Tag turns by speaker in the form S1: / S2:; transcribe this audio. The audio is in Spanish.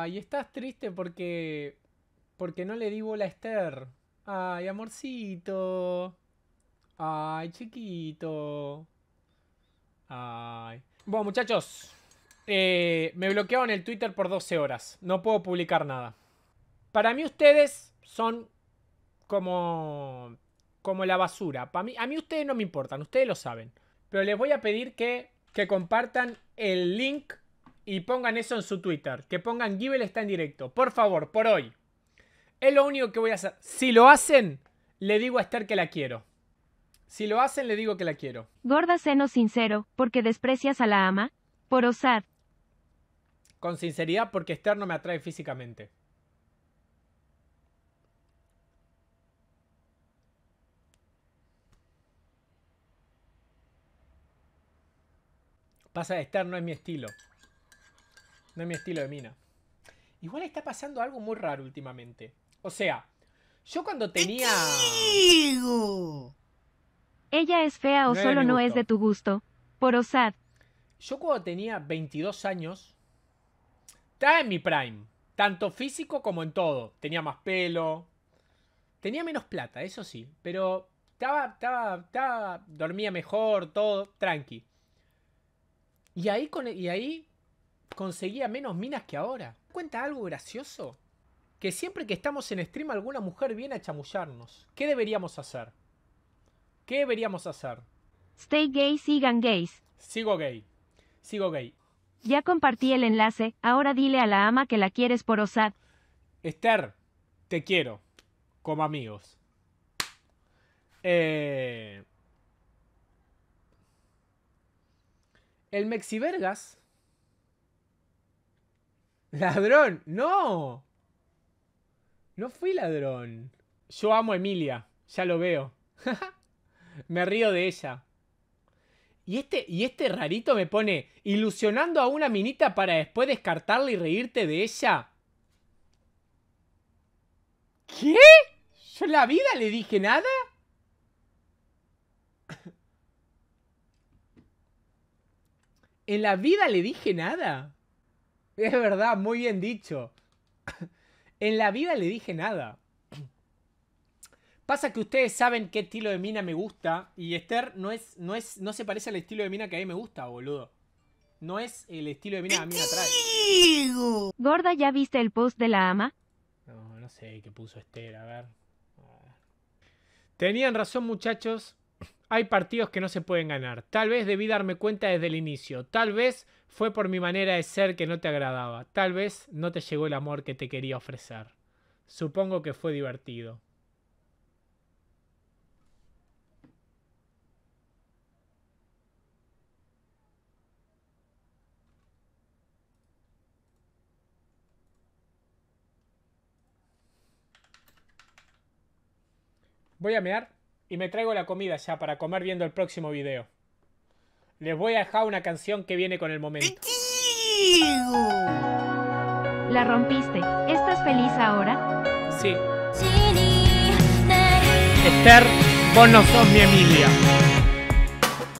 S1: Ay, estás triste porque. Porque no le di bola a Esther. Ay, amorcito. Ay, chiquito. Ay. Bueno, muchachos. Eh, me bloquearon el Twitter por 12 horas. No puedo publicar nada. Para mí ustedes son como como la basura. Para mí, a mí ustedes no me importan, ustedes lo saben. Pero les voy a pedir que, que compartan el link y pongan eso en su Twitter. Que pongan Gibel está en directo. Por favor, por hoy. Es lo único que voy a hacer. Si lo hacen, le digo a Esther que la quiero. Si lo hacen, le digo que la quiero.
S2: Gorda seno sincero, porque desprecias a la ama. Por osar.
S1: Con sinceridad, porque Esther no me atrae físicamente. Pasa, Esther no es mi estilo. No es mi estilo de mina. Igual está pasando algo muy raro últimamente. O sea, yo cuando tenía.
S2: Ella es fea o solo no es de tu gusto. Por osad.
S1: Yo cuando tenía 22 años. Estaba en mi prime. Tanto físico como en todo. Tenía más pelo. Tenía menos plata, eso sí. Pero estaba, estaba, estaba. Dormía mejor, todo. Tranqui. Y ahí, con, y ahí conseguía menos minas que ahora. ¿Cuenta algo gracioso? Que siempre que estamos en stream alguna mujer viene a chamullarnos. ¿Qué deberíamos hacer? ¿Qué deberíamos hacer?
S2: Stay gay, sigan gays.
S1: Sigo gay. Sigo gay.
S2: Ya compartí el enlace, ahora dile a la ama que la quieres por osad.
S1: Esther, te quiero. Como amigos. Eh... El Mexivergas Ladrón, no. No fui ladrón. Yo amo a Emilia, ya lo veo. me río de ella. Y este, y este rarito me pone ilusionando a una minita para después descartarla y reírte de ella. ¿Qué? ¿Yo en la vida le dije nada? ¿En la vida le dije nada? Es verdad, muy bien dicho. en la vida le dije nada. Pasa que ustedes saben qué estilo de mina me gusta y Esther no es, no es, no se parece al estilo de mina que a mí me gusta, boludo. No es el estilo de mina que a mí me
S2: atrae. Gorda, ¿ya viste el post de la ama?
S1: No, no sé qué puso Esther, a ver. Tenían razón, muchachos. Hay partidos que no se pueden ganar. Tal vez debí darme cuenta desde el inicio. Tal vez fue por mi manera de ser que no te agradaba. Tal vez no te llegó el amor que te quería ofrecer. Supongo que fue divertido. Voy a mear y me traigo la comida ya para comer viendo el próximo video. Les voy a dejar una canción que viene con el momento.
S2: La rompiste. ¿Estás feliz ahora? Sí. Esther, vos no sos mi Emilia.